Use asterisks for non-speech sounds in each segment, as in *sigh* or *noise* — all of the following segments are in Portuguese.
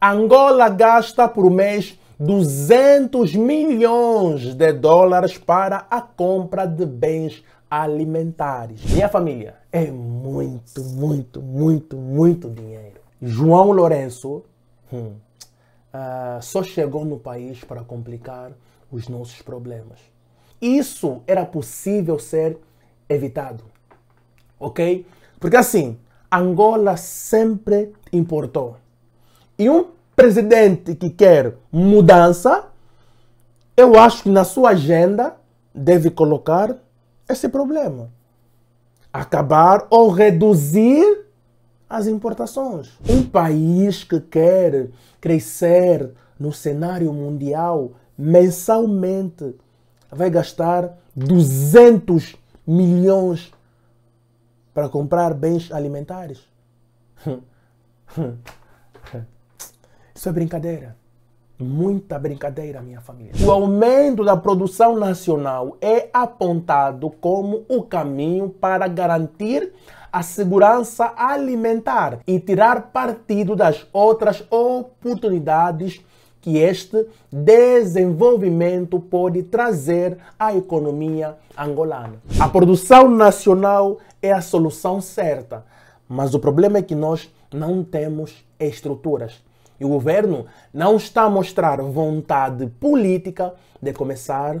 Angola gasta por mês 200 milhões de dólares para a compra de bens alimentares. Minha família, é muito, muito, muito, muito dinheiro. João Lourenço hum, uh, só chegou no país para complicar os nossos problemas. Isso era possível ser evitado, ok? Porque assim, Angola sempre importou e um presidente que quer mudança, eu acho que na sua agenda deve colocar esse problema. Acabar ou reduzir as importações. Um país que quer crescer no cenário mundial mensalmente vai gastar 200 milhões para comprar bens alimentares. *laughs* Isso é brincadeira. Muita brincadeira, minha família. O aumento da produção nacional é apontado como o caminho para garantir a segurança alimentar e tirar partido das outras oportunidades que este desenvolvimento pode trazer à economia angolana. A produção nacional é a solução certa, mas o problema é que nós não temos estruturas e o governo não está a mostrar vontade política de começar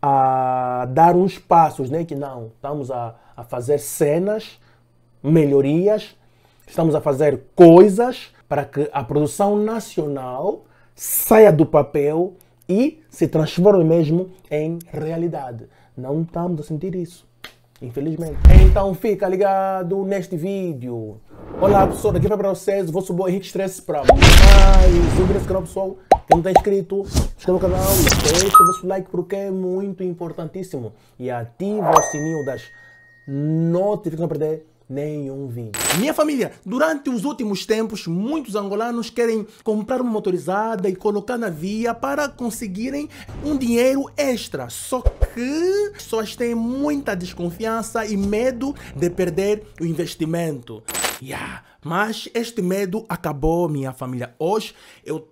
a dar uns passos, né? Que não, estamos a, a fazer cenas, melhorias, estamos a fazer coisas para que a produção nacional saia do papel e se transforme mesmo em realidade. Não estamos a sentir isso infelizmente. Então fica ligado neste vídeo. Olá pessoal, daqui para é vocês, vou subir boy Henrique Stress para mais um vídeo canal pessoal. Quem não está inscrito, inscreva no canal, deixa o vosso like porque é muito importantíssimo. E ativa o sininho das notificações para perder nenhum vinho. Minha família, durante os últimos tempos, muitos angolanos querem comprar uma motorizada e colocar na via para conseguirem um dinheiro extra. Só que as pessoas têm muita desconfiança e medo de perder o investimento. Yeah. Mas este medo acabou, minha família. Hoje eu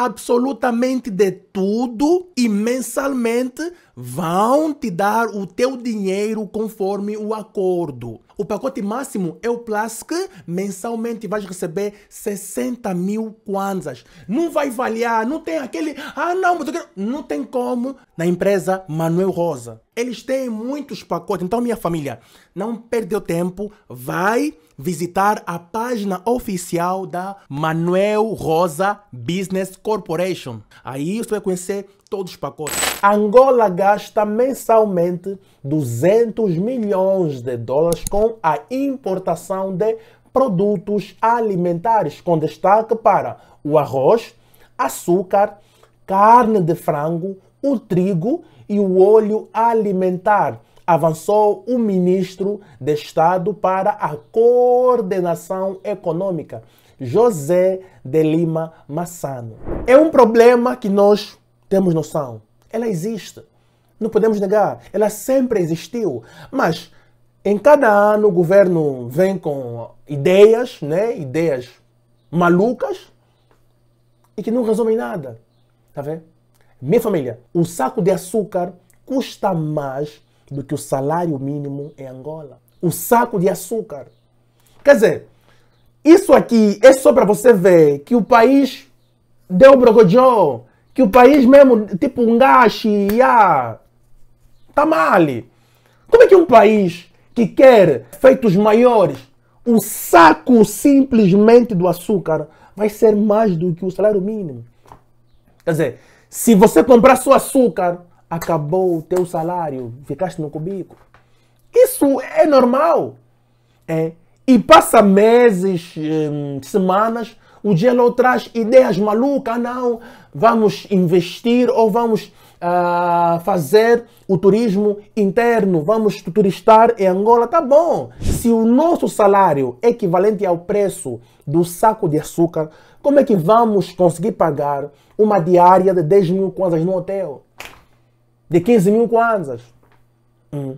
absolutamente de tudo e mensalmente vão te dar o teu dinheiro conforme o acordo. O pacote máximo é o Plus que mensalmente vais receber 60 mil kwanzas. Não vai valer, não tem aquele. Ah, não, mas eu quero... não tem como. Na empresa Manuel Rosa. Eles têm muitos pacotes. Então, minha família, não perdeu tempo. Vai visitar a página oficial da Manuel Rosa Business Corporation. Aí você vai conhecer todos os pacotes. Angola gasta mensalmente 200 milhões de dólares com a importação de produtos alimentares, com destaque para o arroz, açúcar, carne de frango, o trigo e o óleo alimentar avançou o ministro de Estado para a coordenação econômica, José de Lima Massano. É um problema que nós temos noção. Ela existe. Não podemos negar. Ela sempre existiu. Mas em cada ano o governo vem com ideias, né? Ideias malucas e que não resolvem nada. Tá vendo? Minha família, o saco de açúcar custa mais do que o salário mínimo em Angola. O saco de açúcar. Quer dizer, isso aqui é só para você ver que o país deu brogodjó, que o país mesmo, tipo um gashi, yeah, tá mal. Como é que um país que quer feitos maiores, o saco simplesmente do açúcar vai ser mais do que o salário mínimo? Quer dizer, se você comprar só açúcar, acabou o teu salário, ficaste no cubico. Isso é normal. É. E passa meses, hum, semanas, o Gelo traz ideias malucas, ah, não, vamos investir ou vamos uh, fazer o turismo interno, vamos turistar em Angola, tá bom. Se o nosso salário é equivalente ao preço do saco de açúcar, como é que vamos conseguir pagar uma diária de 10 mil kwanzas no hotel? de 15 mil kwanzas. Hum.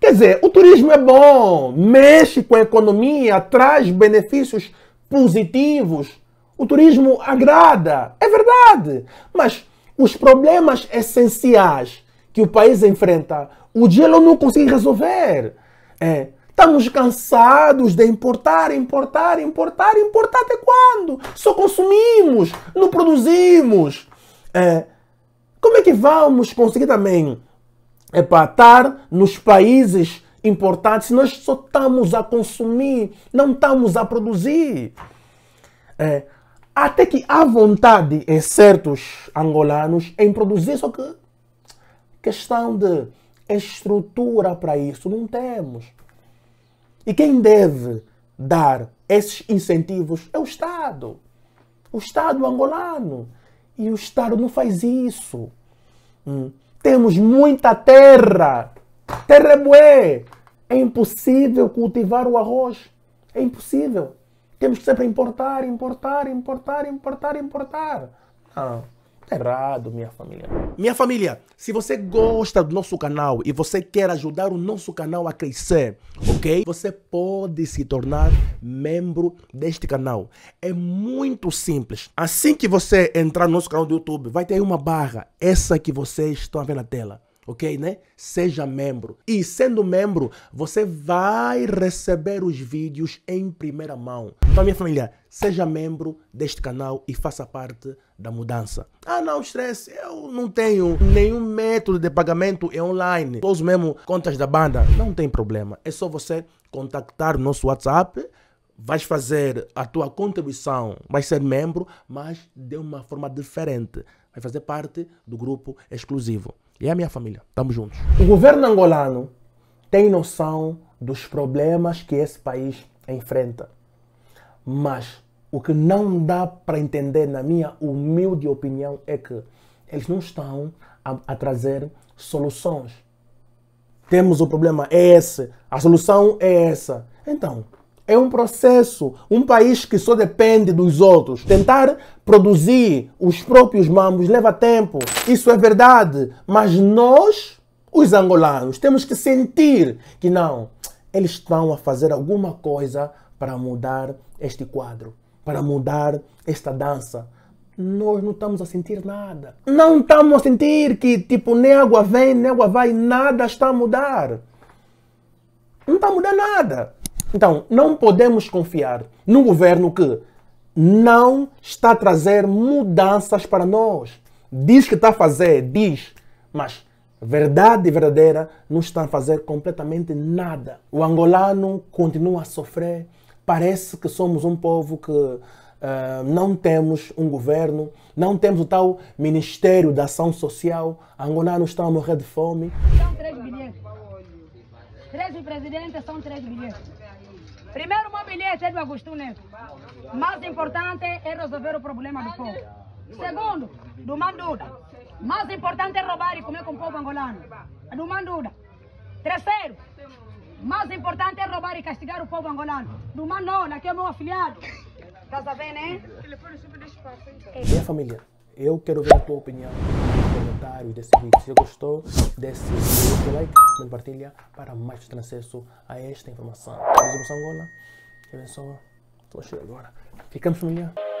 Quer dizer, o turismo é bom, mexe com a economia, traz benefícios positivos. O turismo agrada, é verdade. Mas os problemas essenciais que o país enfrenta, o gelo não consegue resolver. É. Estamos cansados de importar, importar, importar, importar até quando? Só consumimos, não produzimos. É. Como é que vamos conseguir também estar nos países importantes se nós só estamos a consumir, não estamos a produzir? É, até que há vontade em certos angolanos em produzir, só que questão de estrutura para isso não temos. E quem deve dar esses incentivos é o Estado. O Estado angolano. E o Estado não faz isso. Hum. Temos muita terra. Terra é É impossível cultivar o arroz. É impossível. Temos que sempre importar, importar, importar, importar, importar. Não errado, minha família. Minha família, se você gosta do nosso canal e você quer ajudar o nosso canal a crescer, ok? Você pode se tornar membro deste canal. É muito simples. Assim que você entrar no nosso canal do YouTube, vai ter uma barra, essa que vocês estão vendo na tela. Ok, né? Seja membro. E sendo membro, você vai receber os vídeos em primeira mão. Então, minha família, seja membro deste canal e faça parte da mudança. Ah, não, estresse, eu não tenho nenhum método de pagamento é online. Eu uso mesmo contas da banda. Não tem problema. É só você contactar o nosso WhatsApp. Vais fazer a tua contribuição, Vai ser membro, mas de uma forma diferente. Vai fazer parte do grupo exclusivo. E é a minha família. Estamos juntos. O governo angolano tem noção dos problemas que esse país enfrenta. Mas o que não dá para entender, na minha humilde opinião, é que eles não estão a, a trazer soluções. Temos o problema é esse, a solução é essa. Então, é um processo. Um país que só depende dos outros. Tentar produzir os próprios mambos leva tempo. Isso é verdade. Mas nós, os angolanos, temos que sentir que não. Eles estão a fazer alguma coisa para mudar este quadro para mudar esta dança, nós não estamos a sentir nada. Não estamos a sentir que, tipo, nem água vem, nem água vai, nada está a mudar. Não está a mudar nada. Então, não podemos confiar num governo que não está a trazer mudanças para nós. Diz que está a fazer, diz, mas verdade verdadeira não está a fazer completamente nada. O angolano continua a sofrer parece que somos um povo que uh, não temos um governo, não temos o tal Ministério da Ação Social, angolanos estão a morrer de fome. São 3 bilhões. Três presidentes são 3 bilhões. Primeiro, uma bilhete é do Agostinho Neto. Mais importante é resolver o problema do povo. Segundo, do Manduda. Mais importante é roubar e comer com o povo angolano. É do Manduda. Terceiro, mais importante é roubar e castigar o povo angolano. Do Mano, aqui é o meu afiliado. Estás a ver, né? E família? Eu quero ver a tua opinião nos comentários desse vídeo. Se gostou desse vídeo, deixa like, compartilha para mais ter acesso a esta informação. Deus abençoe Angola. Que abençoa. Estou cheio agora. Ficamos, família.